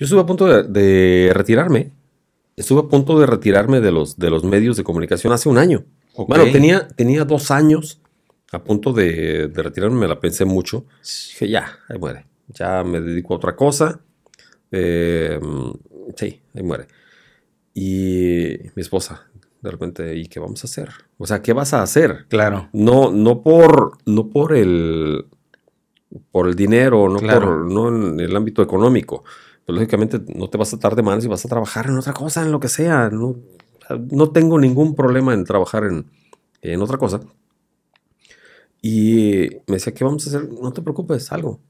Yo estuve a punto de, retirarme. Estuve a punto de retirarme de los, de los medios de comunicación hace un año. Bueno, tenía, tenía dos años a punto de, retirarme, me la pensé mucho. Dije, ya, ahí muere. Ya me dedico a otra cosa. Em, sí, ahí muere. Y mi esposa, de repente, ¿y qué vamos a hacer? O sea, ¿qué vas a hacer? Claro. No, no por, no por el, por el dinero, no por, no en el ámbito económico. Pues, lógicamente no te vas a estar de manos y vas a trabajar en otra cosa, en lo que sea. No, no tengo ningún problema en trabajar en, otra cosa. Y me decía, ¿qué vamos a hacer? No te preocupes, algo.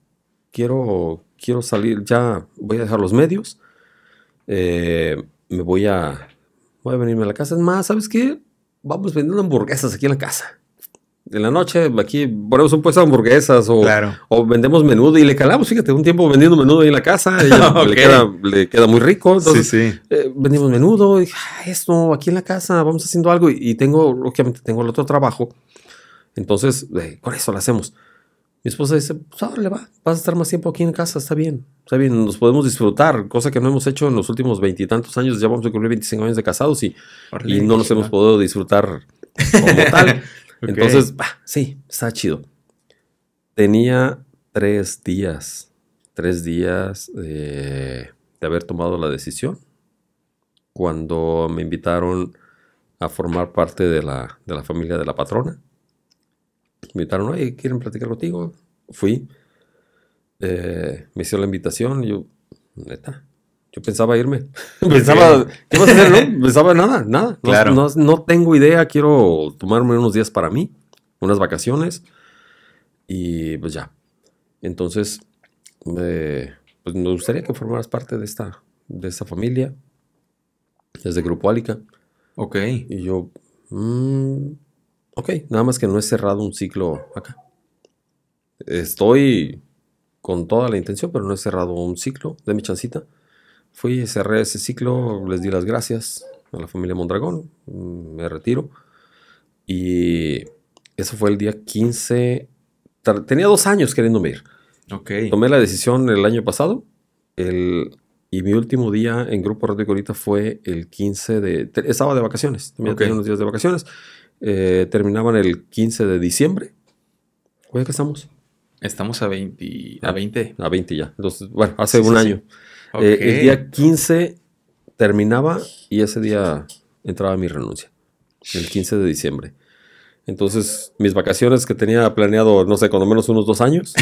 Quiero, quiero salir, ya voy a dejar los medios. Eh, me voy a, voy a venirme a la casa. Es más, ¿sabes qué? Vamos vendiendo hamburguesas aquí en la casa en la noche aquí ponemos un puesto de hamburguesas o, o, vendemos menudo y le calamos, fíjate, un tiempo vendiendo menudo ahí en la casa, le, queda, muy rico, entonces eh, vendimos menudo, y, ah, esto, aquí en la casa, vamos haciendo algo y, tengo, obviamente tengo el otro trabajo, entonces Por eh, eso lo hacemos. Mi esposa dice, pues ahora le va, vas a estar más tiempo aquí en casa, está bien, está bien, nos podemos disfrutar, cosa que no hemos hecho en los últimos veintitantos años, ya vamos a cumplir 25 años de casados y, y no nos hemos podido disfrutar como tal. Entonces, sí, está chido. Tenía tres días, tres días eh, de haber tomado la decisión cuando me invitaron a formar parte de la, de la familia de la patrona. Me invitaron, oye, ¿quieren platicar contigo? Fui. Eh, me hicieron la invitación y yo, neta, yo pensaba irme. pensaba, ¿qué vas a hacer? No, pensaba nada, nada. Claro. No, tengo idea, quiero tomarme unos días para mí, unas vacaciones y pues ya. Entonces, pues me gustaría que formaras parte de esta, de esta familia, desde Grupo Álica. Ok. Y yo, mmm, ok, nada más que no he cerrado un ciclo acá. Estoy con toda la intención, pero no he cerrado un ciclo de mi chancita. Fui, cerré ese ciclo, les di las gracias a la familia Mondragón, me retiro. Y eso fue el día 15. Tenía dos años queriendo ir. Okay. Tomé la decisión el año pasado. El, y mi último día en Grupo Radio Corita fue el 15 de... estaba de vacaciones. También unos días de vacaciones. Eh, terminaban el 15 de diciembre. ¿Cuándo que estamos? Estamos a 20. A, 20. Ah, a 20 ya. bueno, hace un año. Eh, el día 15 terminaba y ese día entraba mi renuncia, el 15 de diciembre. Entonces, mis vacaciones que tenía planeado, no sé, cuando menos unos dos años.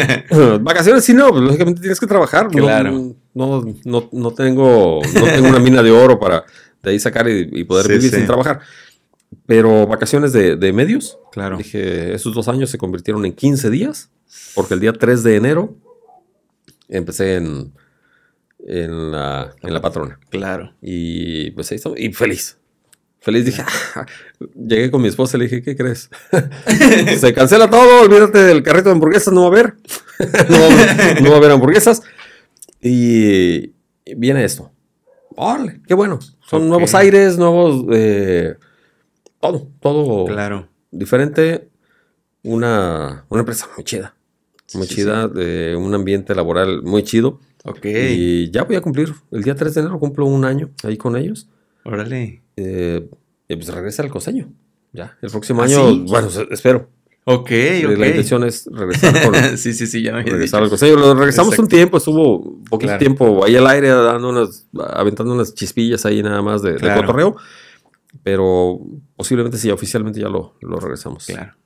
vacaciones sí, no, pues, lógicamente tienes que trabajar. Claro. No, no, no, tengo, no tengo una mina de oro para de ahí sacar y, poder vivir sin trabajar. Pero vacaciones de, de, medios. Claro. Dije, esos dos años se convirtieron en 15 días, porque el día 3 de enero empecé en en la, patrona. Claro. Y pues ahí estamos. feliz. Feliz dije, ah, llegué con mi esposa y le dije, ¿qué crees? Se cancela todo, olvídate del carrito de hamburguesas, no va a haber. no, va a haber hamburguesas. Y viene esto. ¡Órale! ¡Qué bueno! Son nuevos aires, nuevos. Eh, todo, todo. Claro. Diferente. Una, una empresa muy chida. Muy chida. un ambiente laboral muy chido. Ok. Y ya voy a cumplir. El día 3 de enero cumplo un año ahí con ellos. Órale. Eh, pues regresa al coseño. Ya. El próximo ¿Ah, año, bueno, espero. Ok, eh, ok. La intención es regresar sí, sí, sí, ya me regresar al Lo regresamos un tiempo, estuvo poquito tiempo ahí al aire dando unas, aventando unas chispillas ahí nada más de, cotorreo. Pero posiblemente sí, oficialmente ya lo, lo regresamos. Claro.